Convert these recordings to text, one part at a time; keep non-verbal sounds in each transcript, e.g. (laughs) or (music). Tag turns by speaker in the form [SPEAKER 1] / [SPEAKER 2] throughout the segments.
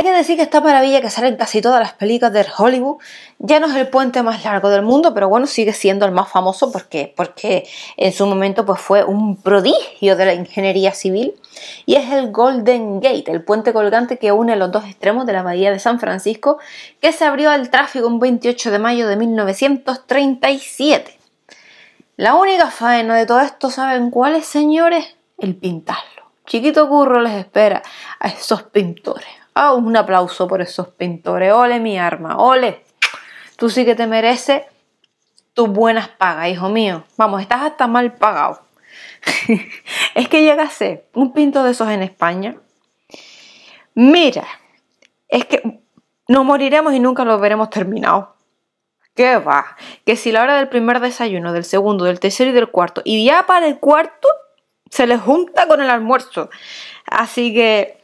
[SPEAKER 1] Hay que decir que esta maravilla que sale en casi todas las películas de Hollywood ya no es el puente más largo del mundo, pero bueno, sigue siendo el más famoso porque, porque en su momento pues, fue un prodigio de la ingeniería civil y es el Golden Gate, el puente colgante que une los dos extremos de la bahía de San Francisco que se abrió al tráfico un 28 de mayo de 1937. La única faena de todo esto, ¿saben cuáles señores? El pintarlo. Chiquito curro les espera a esos pintores. Oh, un aplauso por esos pintores. Ole, mi arma, ole. Tú sí que te mereces tus buenas pagas, hijo mío. Vamos, estás hasta mal pagado. (laughs) es que llega a ser un pinto de esos en España. Mira, es que nos moriremos y nunca lo veremos terminado. ¿Qué va? Que si la hora del primer desayuno, del segundo, del tercero y del cuarto, y ya para el cuarto, se les junta con el almuerzo. Así que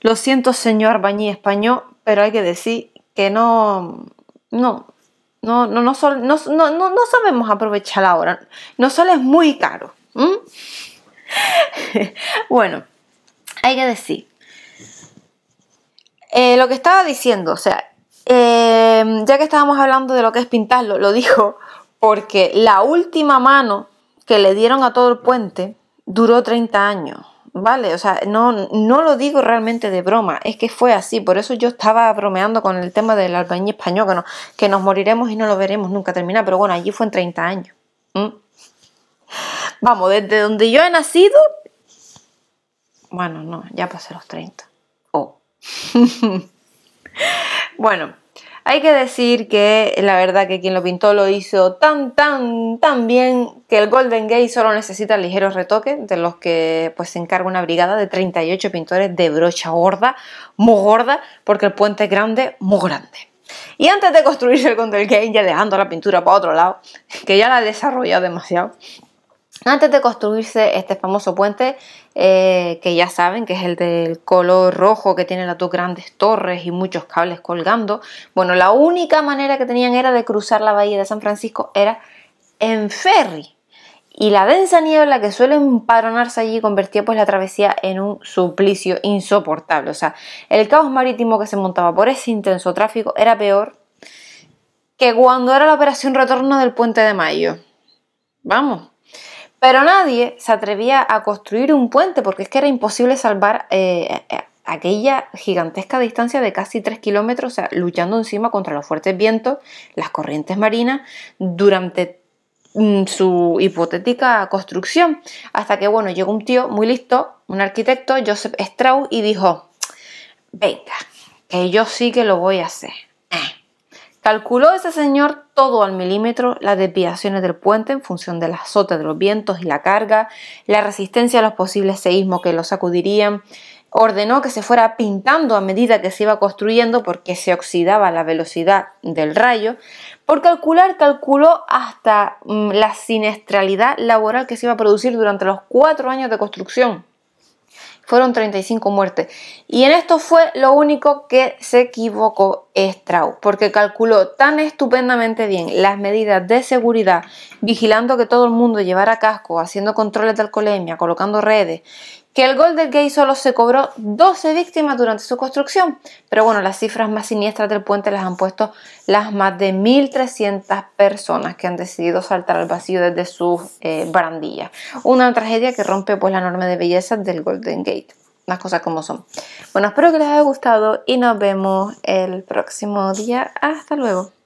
[SPEAKER 1] lo siento, señor Bañí Español, pero hay que decir que no, no, no, no, no, no, sabemos aprovechar la hora. solo es muy caro. (laughs) bueno, hay que decir. Eh, lo que estaba diciendo, o sea, em, ya que estábamos hablando de lo que es pintarlo, lo dijo porque la última mano que le dieron a todo el puente duró 30 años. ¿vale? O sea, no, lo digo realmente de broma, es que fue así, por eso yo estaba bromeando con el tema del albañil español, que, no, que nos moriremos y no lo veremos nunca terminar, pero bueno, allí fue en 30 años. Vamos, desde donde yo he nacido, bueno, no, ya pasé los 30. (laughs) bueno, hay que decir que la verdad que quien lo pintó lo hizo tan, tan, tan bien que el Golden Gate solo necesita ligeros retoques, de los que pues, se encarga una brigada de 38 pintores de brocha gorda, muy gorda, porque el puente es grande, muy grande. Y antes de construirse el Golden Gate, ya dejando la pintura para otro lado, (laughs) que ya la he desarrollado demasiado, antes de construirse este famoso puente, eh, que ya saben que es el del color rojo que tiene las dos grandes torres y muchos cables colgando, bueno, la única manera que tenían era de cruzar la bahía de San Francisco era en ferry y la densa niebla que suele empadronarse allí convertía pues la travesía en un suplicio insoportable. O sea, el caos marítimo que se montaba por ese intenso tráfico era peor que cuando era la operación retorno del puente de Mayo. Vamos. Pero nadie se atrevía a construir un puente porque es que era imposible salvar eh, aquella gigantesca distancia de casi 3 kilómetros, o sea, luchando encima contra los fuertes vientos, las corrientes marinas, durante Mm, su hipotética construcción. Hasta que, bueno, llegó un tío muy listo, un arquitecto, Joseph Strauss, y dijo, venga, que yo sí que lo voy a hacer. Eh. Calculó ese señor todo al milímetro, las desviaciones del puente en función del azote de los vientos y la carga, la resistencia a los posibles seísmos que lo sacudirían, ordenó que se fuera pintando a medida que se iba construyendo porque se oxidaba la velocidad del rayo. Por calcular, calculó hasta mm, la siniestralidad laboral que se iba a producir durante los cuatro años de construcción. Fueron 35 muertes. Y en esto fue lo único que se equivocó Strauss, porque calculó tan estupendamente bien las medidas de seguridad, vigilando que todo el mundo llevara casco, haciendo controles de alcoholemia, colocando redes, que el Golden Gate solo se cobró 12 víctimas durante su construcción. Pero bueno, las cifras más siniestras del puente las han puesto las más de 1.300 personas que han decidido saltar al vacío desde sus eh, barandillas. Una tragedia que rompe pues la norma de belleza del Golden Gate las cosas como son. Bueno, espero que les haya gustado y nos vemos el próximo día. Hasta luego.